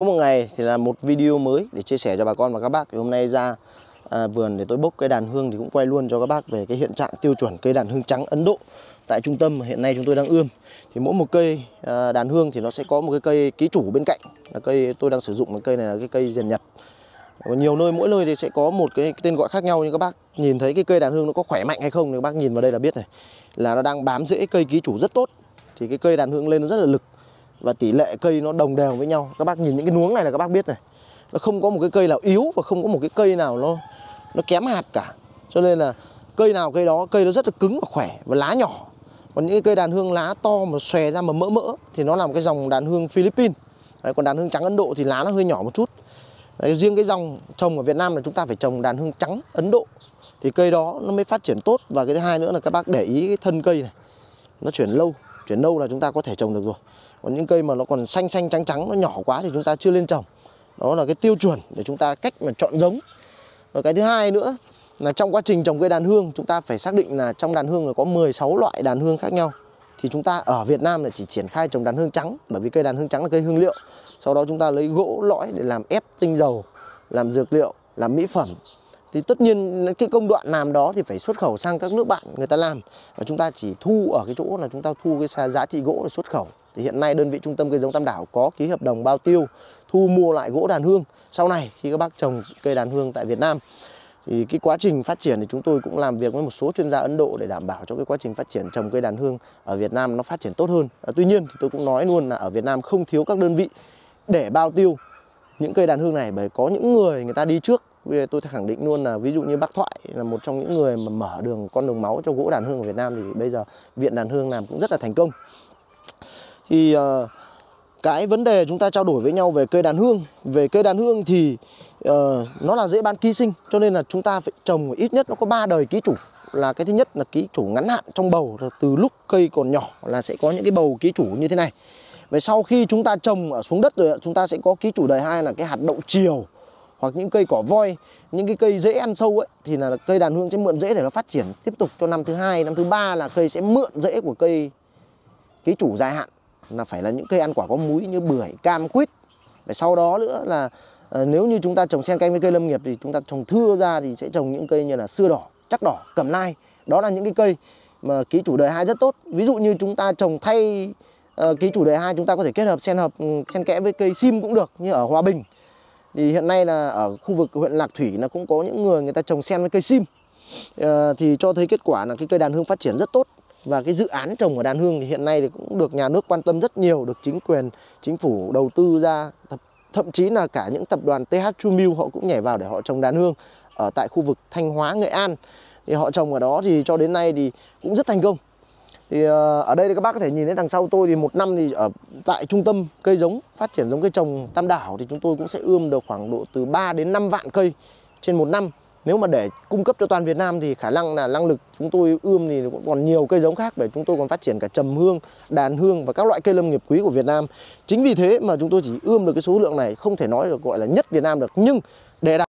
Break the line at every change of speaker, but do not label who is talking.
Có một ngày thì là một video mới để chia sẻ cho bà con và các bác. Thì hôm nay ra à, vườn để tôi bốc cây đàn hương thì cũng quay luôn cho các bác về cái hiện trạng tiêu chuẩn cây đàn hương trắng Ấn Độ tại trung tâm hiện nay chúng tôi đang ươm. Thì mỗi một cây à, đàn hương thì nó sẽ có một cái cây ký chủ bên cạnh là cây tôi đang sử dụng là cây này là cái cây dền Nhật. Còn nhiều nơi mỗi nơi thì sẽ có một cái, cái tên gọi khác nhau nhưng các bác nhìn thấy cái cây đàn hương nó có khỏe mạnh hay không thì các bác nhìn vào đây là biết này là nó đang bám rễ cây ký chủ rất tốt thì cái cây đàn hương lên nó rất là lực và tỷ lệ cây nó đồng đều với nhau các bác nhìn những cái nuống này là các bác biết này nó không có một cái cây nào yếu và không có một cái cây nào nó nó kém hạt cả cho nên là cây nào cây đó cây nó rất là cứng và khỏe và lá nhỏ còn những cái cây đàn hương lá to mà xòe ra mà mỡ mỡ thì nó làm cái dòng đàn hương Philippines Đấy, còn đàn hương trắng Ấn Độ thì lá nó hơi nhỏ một chút Đấy, riêng cái dòng trồng ở Việt Nam là chúng ta phải trồng đàn hương trắng Ấn Độ thì cây đó nó mới phát triển tốt và cái thứ hai nữa là các bác để ý cái thân cây này nó chuyển lâu chuyển nâu là chúng ta có thể trồng được rồi còn những cây mà nó còn xanh xanh trắng trắng nó nhỏ quá thì chúng ta chưa lên trồng đó là cái tiêu chuẩn để chúng ta cách mà chọn giống và cái thứ hai nữa là trong quá trình trồng cây đàn hương chúng ta phải xác định là trong đàn hương là có 16 loại đàn hương khác nhau thì chúng ta ở Việt Nam là chỉ triển khai trồng đàn hương trắng bởi vì cây đàn hương trắng là cây hương liệu sau đó chúng ta lấy gỗ lõi để làm ép tinh dầu làm dược liệu làm mỹ phẩm thì tất nhiên cái công đoạn làm đó thì phải xuất khẩu sang các nước bạn người ta làm và chúng ta chỉ thu ở cái chỗ là chúng ta thu cái giá trị gỗ để xuất khẩu thì hiện nay đơn vị trung tâm cây giống Tam Đảo có ký hợp đồng bao tiêu thu mua lại gỗ đàn hương sau này khi các bác trồng cây đàn hương tại Việt Nam thì cái quá trình phát triển thì chúng tôi cũng làm việc với một số chuyên gia Ấn Độ để đảm bảo cho cái quá trình phát triển trồng cây đàn hương ở Việt Nam nó phát triển tốt hơn. À, tuy nhiên thì tôi cũng nói luôn là ở Việt Nam không thiếu các đơn vị để bao tiêu những cây đàn hương này bởi có những người người ta đi trước tôi khẳng định luôn là ví dụ như bác Thoại là một trong những người mà mở đường con đường máu cho gỗ đàn hương ở Việt Nam thì bây giờ viện đàn hương làm cũng rất là thành công. Thì uh, cái vấn đề chúng ta trao đổi với nhau về cây đàn hương về cây đàn hương thì uh, nó là dễ ban ký sinh cho nên là chúng ta phải trồng ít nhất nó có 3 đời ký chủ là cái thứ nhất là ký chủ ngắn hạn trong bầu là từ lúc cây còn nhỏ là sẽ có những cái bầu ký chủ như thế này về sau khi chúng ta trồng ở xuống đất rồi chúng ta sẽ có ký chủ đời hai là cái hạt đậu chiều hoặc những cây cỏ voi những cái cây dễ ăn sâu ấy thì là cây đàn hương sẽ mượn rễ để nó phát triển tiếp tục cho năm thứ hai năm thứ ba là cây sẽ mượn rễ của cây ký chủ dài hạn là phải là những cây ăn quả có múi như bưởi cam quýt và sau đó nữa là ờ, nếu như chúng ta trồng sen canh với cây lâm nghiệp thì chúng ta trồng thưa ra thì sẽ trồng những cây như là xưa đỏ chắc đỏ cẩm lai đó là những cái cây mà ký chủ đời hai rất tốt ví dụ như chúng ta trồng thay uh, ký chủ đời hai chúng ta có thể kết hợp sen hợp ừ, sen kẽ với cây sim cũng được như ở hòa bình thì hiện nay là ở khu vực huyện Lạc Thủy là cũng có những người người ta trồng sen với cây sim à, thì cho thấy kết quả là cái cây đàn hương phát triển rất tốt và cái dự án trồng ở đàn hương thì hiện nay thì cũng được nhà nước quan tâm rất nhiều được chính quyền chính phủ đầu tư ra thậm, chí là cả những tập đoàn TH Trumil họ cũng nhảy vào để họ trồng đàn hương ở tại khu vực Thanh Hóa Nghệ An thì họ trồng ở đó thì cho đến nay thì cũng rất thành công thì ờ, ở đây thì các bác có thể nhìn thấy đằng sau tôi thì một năm thì ở tại trung tâm cây giống phát triển giống cây trồng tam đảo thì chúng tôi cũng sẽ ươm được khoảng độ từ 3 đến 5 vạn cây trên một năm nếu mà để cung cấp cho toàn Việt Nam thì khả năng là năng lực chúng tôi ươm thì cũng còn nhiều cây giống khác bởi chúng tôi còn phát triển cả trầm hương, đàn hương và các loại cây lâm nghiệp quý của Việt Nam. Chính vì thế mà chúng tôi chỉ ươm được cái số lượng này không thể nói được gọi là nhất Việt Nam được nhưng để đạt